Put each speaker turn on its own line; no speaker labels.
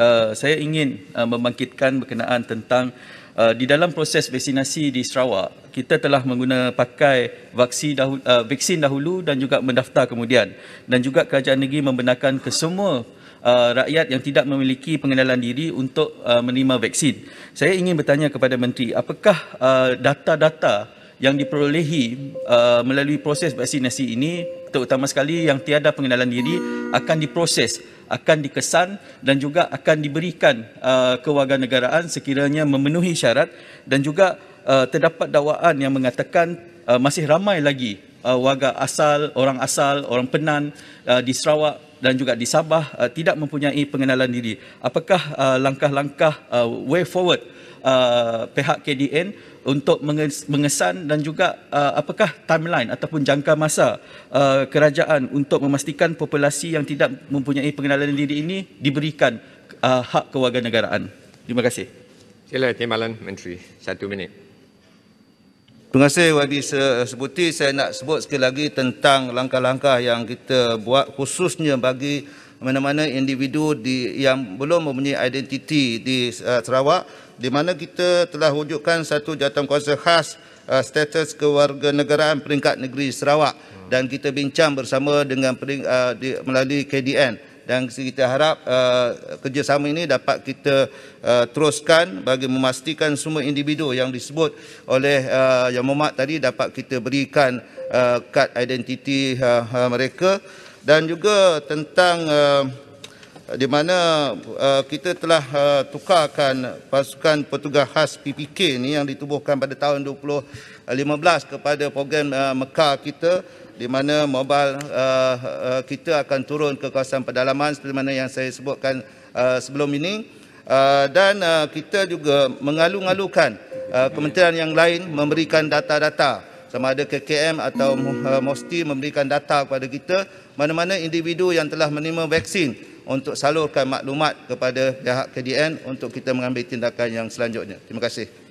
Eh, saya ingin uh, membangkitkan berkenaan tentang uh, di dalam proses vaksinasi di Sarawak kita telah menggunakan pakai vaksin dahulu, uh, vaksin dahulu dan juga mendaftar kemudian dan juga kerajaan negeri membenarkan ke semua Uh, rakyat yang tidak memiliki pengenalan diri untuk uh, menerima vaksin. Saya ingin bertanya kepada menteri, apakah uh, data-data yang diperolehi uh, melalui proses vaksinasi ini terutama sekali yang tiada pengenalan diri akan diproses akan dikesan dan juga akan diberikan uh, kewarganegaraan sekiranya memenuhi syarat dan juga uh, terdapat dakwaan yang mengatakan uh, masih ramai lagi warga asal, orang asal, orang Penan di Sarawak dan juga di Sabah uh, tidak mempunyai pengenalan diri. Apakah uh, langkah-langkah uh, way forward uh, pihak KDN untuk mengesan dan juga uh, apakah timeline ataupun jangka masa uh, kerajaan untuk memastikan populasi yang tidak mempunyai pengenalan diri ini diberikan uh, hak kewarganegaraan? Terima kasih.
Sila timbalan Menteri. Satu minit. Terima kasih Wadi sebuti. Saya nak sebut sekali lagi tentang langkah-langkah yang kita buat khususnya bagi mana-mana individu di, yang belum mempunyai identiti di uh, Sarawak di mana kita telah wujudkan satu jawatankuasa khas uh, status kewarganegaraan peringkat negeri Sarawak dan kita bincang bersama dengan uh, di, melalui KDN dan kita harap uh, kerjasama ini dapat kita uh, teruskan bagi memastikan semua individu yang disebut oleh uh, Yang Mohd tadi dapat kita berikan uh, kad identiti uh, uh mereka dan juga tentang uh, di mana uh, kita telah uh, tukarkan pasukan petugas khas PPK ini yang ditubuhkan pada tahun 2015 kepada program uh, Mekah kita di mana mobil uh, uh, kita akan turun ke kawasan pedalaman seperti mana yang saya sebutkan uh, sebelum ini uh, dan uh, kita juga mengalu-alukan uh, kementerian yang lain memberikan data-data sama ada KKM atau uh, MOSTI memberikan data kepada kita mana-mana individu yang telah menerima vaksin untuk salurkan maklumat kepada pihak KDN untuk kita mengambil tindakan yang selanjutnya. Terima kasih.